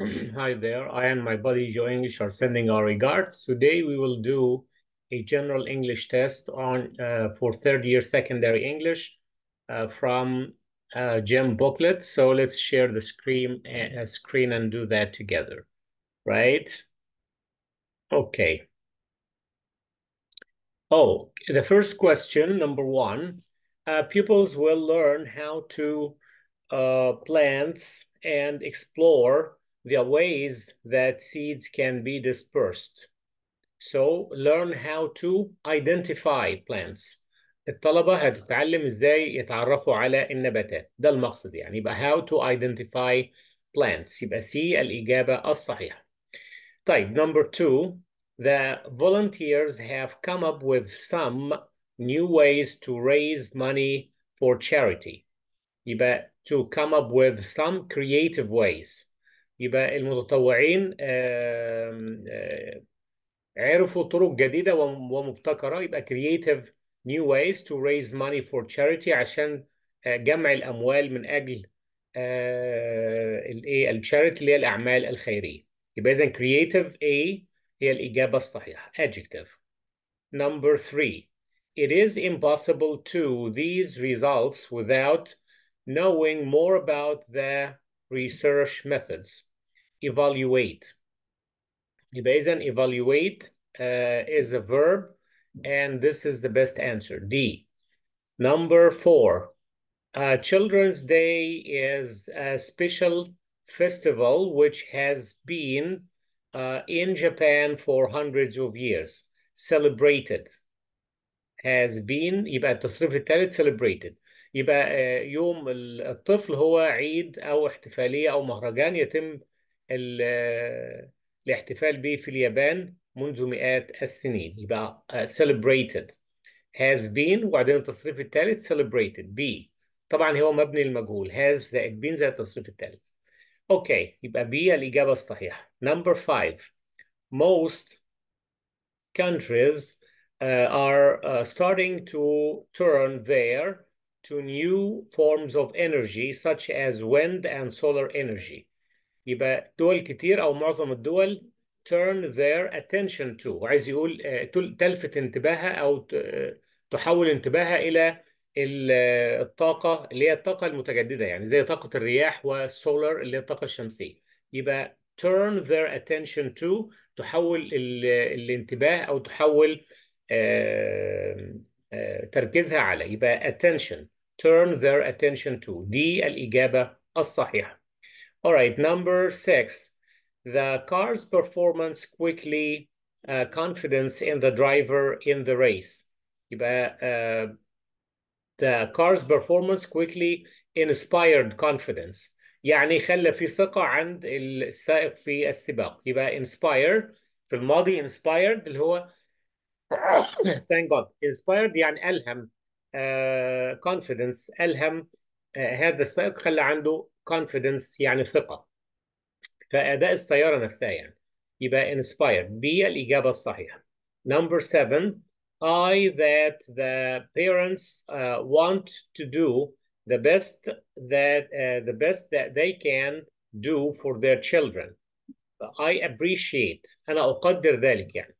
Mm-hmm. Hi there. I and my buddy Joe English are sending our regards. Today we will do a general English test on uh, for third year secondary English uh, from uh, GEM booklet. So let's share the screen, uh, screen and do that together, right? Okay. Oh, the first question, number one, uh, pupils will learn how to uh, plants and explore the ways that seeds can be dispersed. So learn how to identify plants. الطلبة هتتعلم ازاي يتعرفوا على النباتات ده المقصد يعني يبقى how to identify plants يبقى C الإجابة الصحيحة طيب number two the volunteers have come up with some new ways to raise money for charity يبقى to come up with some creative ways يبقى المتطوعين عرفوا طرق جديدة ومبتكرة يبقى creative new ways to raise money for charity عشان جمع الأموال من أجل الايه التشاريتي اللي هي الأعمال الخيرية يبقى إذا creative A هي الإجابة الصحيحة adjective number three it is impossible to these results without knowing more about the research methods. Evaluate. Ibazan, evaluate uh, is a verb, and this is the best answer, D. Number four, uh, Children's Day is a special festival which has been uh, in Japan for hundreds of years, celebrated has been يبقى التصريف الثالث celebrated يبقى آه، يوم الطفل هو عيد أو احتفالية أو مهرجان يتم آه، الاحتفال به في اليابان منذ مئات السنين يبقى آه، celebrated has been وبعدين التصريف الثالث celebrated be طبعا هو مبني المجهول has زائد been زائد التصريف الثالث اوكي يبقى بي الإجابة الصحيحة number five most countries Uh, are uh, starting to turn there to new forms of energy such as wind and solar energy يبقى دول كتير أو معظم الدول turn their attention to عايز يقول آه، تلفت انتباهها أو تحول انتباهها إلى الطاقة اللي هي الطاقة المتجددة يعني زي طاقة الرياح والسولار اللي هي الطاقة الشمسية يبقى turn their attention to تحول الانتباه أو تحول تركيزها على يبقى attention turn their attention to دي الإجابة الصحيحة alright number six the car's performance quickly uh, confidence in the driver in the race يبقى uh, the car's performance quickly inspired confidence يعني خلى في ثقة عند السائق في السباق يبقى inspire في الماضي inspired اللي هو thank God, inspired يعني ألهم uh, confidence Elham had the, السائق خلى عنده confidence يعني ثقة فأداء السيارة نفسها يعني يبقى inspired بي الإجابة الصحيحة number seven I that the parents uh, want to do the best that uh, the best that they can do for their children I appreciate أنا أقدر ذلك يعني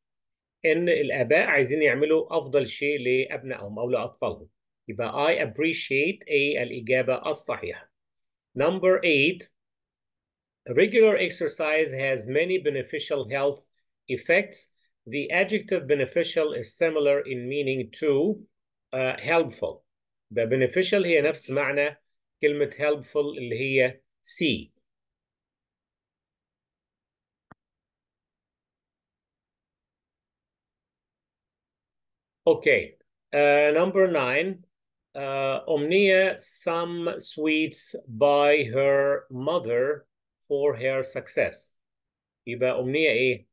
ان الاباء عايزين يعملوا افضل شيء لابنائهم او لاطفالهم يبقى I appreciate A الاجابه الصحيحه number 8 regular exercise has many beneficial health effects the adjective beneficial is similar in meaning to uh, helpful the beneficial هي نفس معنى كلمه helpful اللي هي C Okay. Uh, number nine. Uh, Omnia some sweets by her mother for her success. يبقى أمنية إيه؟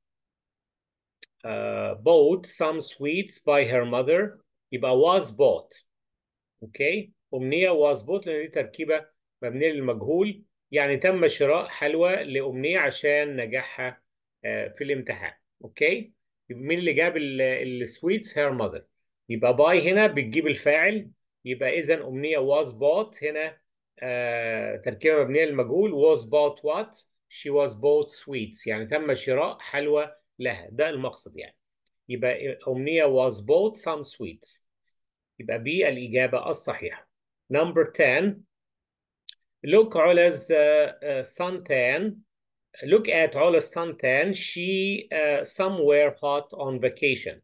Uh, bought some sweets by her mother. يبقى was bought. Okay. أمنية was bought لأن دي تركيبة مبنية للمجهول. يعني تم شراء حلوى لأمنية عشان نجاحها في الامتحان. Okay. مين اللي جاب السويتس هير ماذر يبقى باي هنا بتجيب الفاعل يبقى اذا امنيه واز بوت هنا آه تركيبه مبنيه للمجهول واز بوت وات شي واز بوت سويتس يعني تم شراء حلوى لها ده المقصد يعني يبقى امنيه واز بوت سام سويتس يبقى بي الاجابه الصحيحه نمبر 10 لوك Ola's سان تان look at the Santan. She uh, somewhere hot on vacation.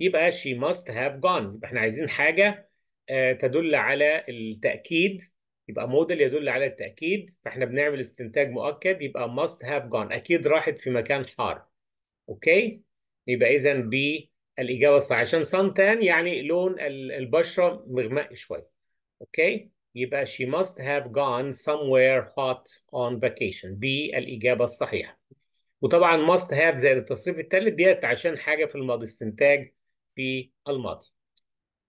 يبقى she must have gone. يبقى احنا عايزين حاجة uh, تدل على التأكيد. يبقى موديل يدل على التأكيد. فاحنا بنعمل استنتاج مؤكد. يبقى must have gone. أكيد راحت في مكان حار. أوكي؟ يبقى إذا ب الإجابة الصحيحة. عشان سانتان يعني لون البشرة مغمق شوية. أوكي؟ يبقى she must have gone somewhere hot on vacation دي الإجابة الصحيحة وطبعا must have زائد التصريف الثالث ديت عشان حاجة في الماضي استنتاج في الماضي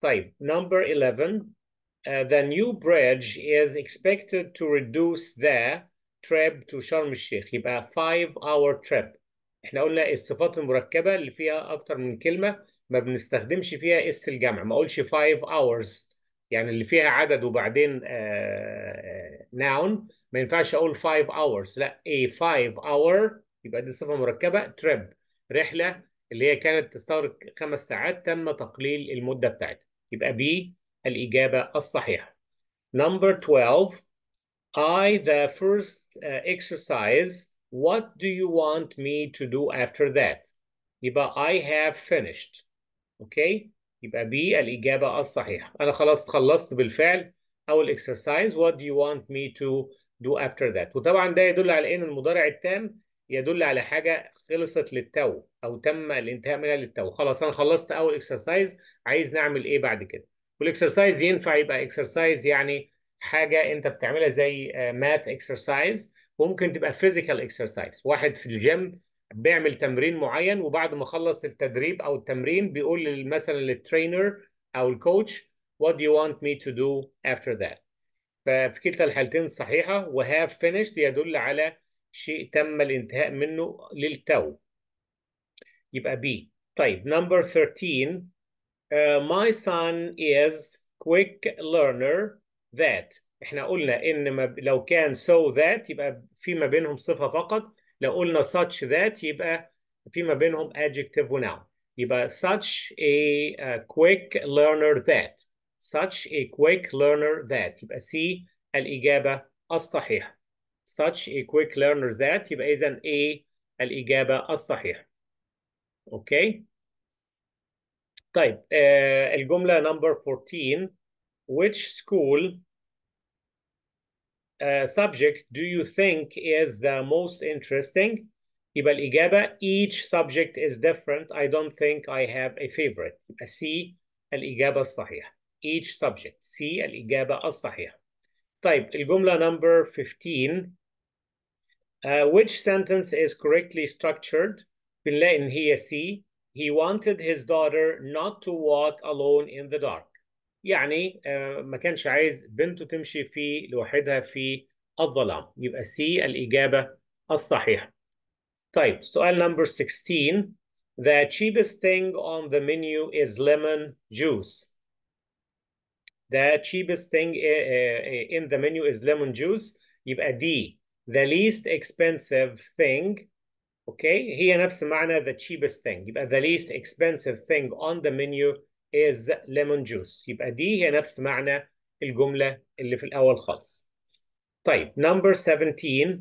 طيب number 11 uh, the new bridge is expected to reduce the trip to شرم الشيخ يبقى 5 hour trip احنا قلنا الصفات المركبة اللي فيها أكتر من كلمة ما بنستخدمش فيها اس الجمع ما أقولش 5 hours يعني اللي فيها عدد وبعدين ناون آه، آه، ما ينفعش اقول 5 hours لا a 5 hour يبقى دي صفه مركبه trip رحله اللي هي كانت تستغرق خمس ساعات تم تقليل المده بتاعتها يبقى بي الاجابه الصحيحه number 12 I the first آه، exercise what do you want me to do after that يبقى I have finished okay يبقى بي الإجابة الصحيحة أنا خلاص خلصت بالفعل أول إكسرسايز what do you want me to do after that وطبعا ده يدل على إن المضارع التام يدل على حاجة خلصت للتو أو تم الانتهاء منها للتو خلاص أنا خلصت أول إكسرسايز عايز نعمل إيه بعد كده والإكسرسايز ينفع يبقى إكسرسايز يعني حاجة أنت بتعملها زي ماث آه، إكسرسايز وممكن تبقى فيزيكال إكسرسايز واحد في الجيم بيعمل تمرين معين وبعد ما خلص التدريب او التمرين بيقول مثلا للترينر او الكوتش what do you want me to do after that ففي كلتا الحالتين صحيحه و have finished يدل على شيء تم الانتهاء منه للتو يبقى بي طيب number 13 uh, my son is quick learner that احنا قلنا ان ما لو كان so that يبقى في ما بينهم صفه فقط لو قلنا such that يبقى في ما بينهم adjective ونوع يبقى such a quick learner that such a quick learner that يبقى C الإجابة الصحيحة such a quick learner that يبقى إذا A الإجابة الصحيحة أوكي طيب uh, الجملة number 14 which school Uh, subject do you think is the most interesting يبقى الإجابة each subject is different I don't think I have a favorite C الإجابة الصحيحة each subject C الإجابة الصحيحة طيب الجملة number 15 uh, which sentence is correctly structured بنلاقي إن هي C he wanted his daughter not to walk alone in the dark يعني ما كانش عايز بنته تمشي في لوحدها في الظلام يبقى سي الإجابة الصحيحة طيب سؤال نمبر 16 The cheapest thing on the menu is lemon juice The cheapest thing in the menu is lemon juice يبقى D The least expensive thing اوكي okay. هي نفس معنى the cheapest thing يبقى the least expensive thing on the menu is lemon juice يبقى دي هي نفس معنى الجملة اللي في الأول خالص طيب number 17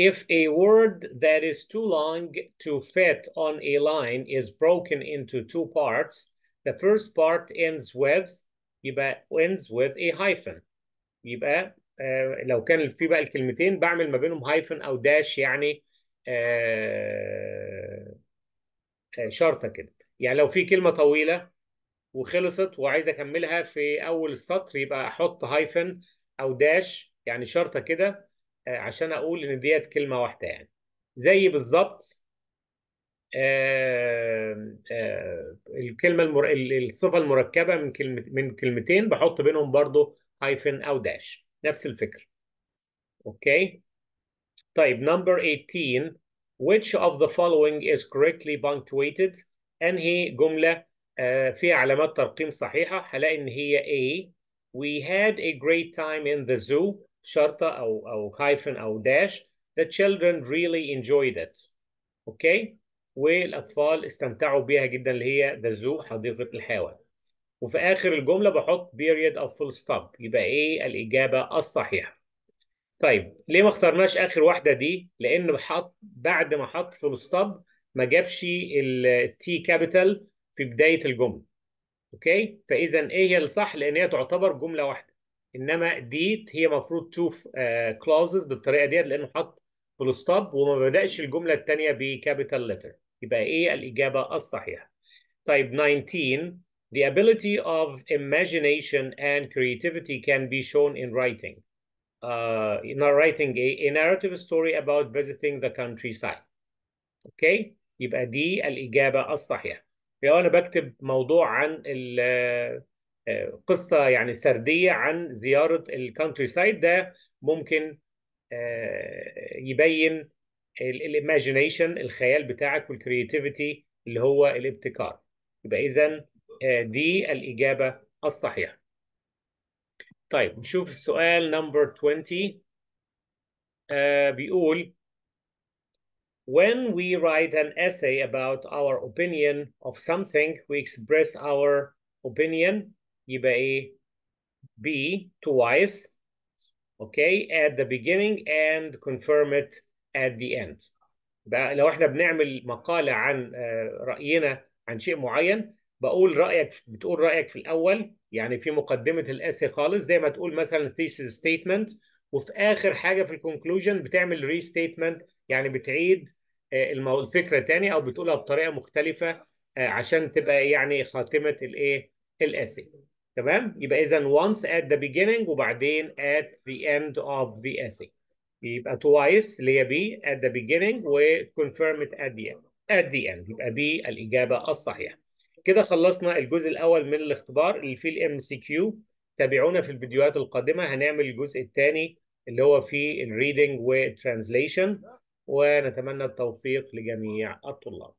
If a word that is too long to fit on a line is broken into two parts, the first part ends with يبقى ends with a hyphen. يبقى آه لو كان في بقى الكلمتين بعمل ما بينهم hyphen أو dash يعني آه شرطة كده. يعني لو في كلمة طويلة وخلصت وعايز أكملها في أول السطر يبقى أحط هايفن أو داش يعني شرطة كده آه، عشان أقول إن ديت كلمة واحدة يعني زي بالظبط الكلمة المر... الصفة المركبة من كلمة من كلمتين بحط بينهم برضو هايفن أو داش نفس الفكرة أوكي طيب number 18 which of the following is correctly punctuated انهي جمله آه، فيها علامات ترقيم صحيحه هلاقي ان هي A we had a great time in the zoo شرطه او او هايفن او داش the children really enjoyed it اوكي والاطفال استمتعوا بيها جدا اللي هي the zoo حديقه الحيوان وفي اخر الجمله بحط period او full stop يبقى ايه الاجابه الصحيحه طيب ليه ما اخترناش اخر واحده دي لان حط بعد ما حط full stop ما جابش التي كابيتال في بدايه الجمله اوكي فاذا ايه هي الصح لان هي تعتبر جمله واحده انما دي هي المفروض تشوف كلاوزز آه، بالطريقه ديت لانه حط فول ستوب وما بداش الجمله الثانيه بكابيتال لتر يبقى ايه الاجابه الصحيحه طيب 19 The ability of imagination and creativity can be shown in writing. Uh, in writing a, a narrative story about visiting the countryside. Okay, يبقى دي الإجابة الصحيحة لو أنا بكتب موضوع عن آه، قصة يعني سردية عن زيارة الكونتري سايد ده ممكن آه، يبين الايماجينيشن الخيال بتاعك والكرياتيفيتي اللي هو الابتكار يبقى إذا آه، دي الإجابة الصحيحة طيب نشوف السؤال نمبر 20 بيقول When we write an essay about our opinion of something, we express our opinion, يبقى B twice, okay, at the beginning and confirm it at the end. لو احنا بنعمل مقالة عن رأينا عن شيء معين، بقول رأيك بتقول رأيك في الأول، يعني في مقدمة الأسي خالص، زي ما تقول مثلا thesis statement، وفي حاجة في الكونكلوجن بتعمل restatement، يعني بتعيد آه، الفكره تاني او بتقولها بطريقه مختلفه آه، عشان تبقى يعني خاتمه الايه الاسي تمام يبقى اذا once at the beginning وبعدين at the end of the essay يبقى twice اللي هي بي at the beginning وconfirm it at the end at the end يبقى بي الإجابة الصحيحة كده خلصنا الجزء الأول من الاختبار اللي فيه الام سي كيو تابعونا في الفيديوهات القادمة هنعمل الجزء الثاني اللي هو فيه الريدنج والترانزليشن ونتمنى التوفيق لجميع الطلاب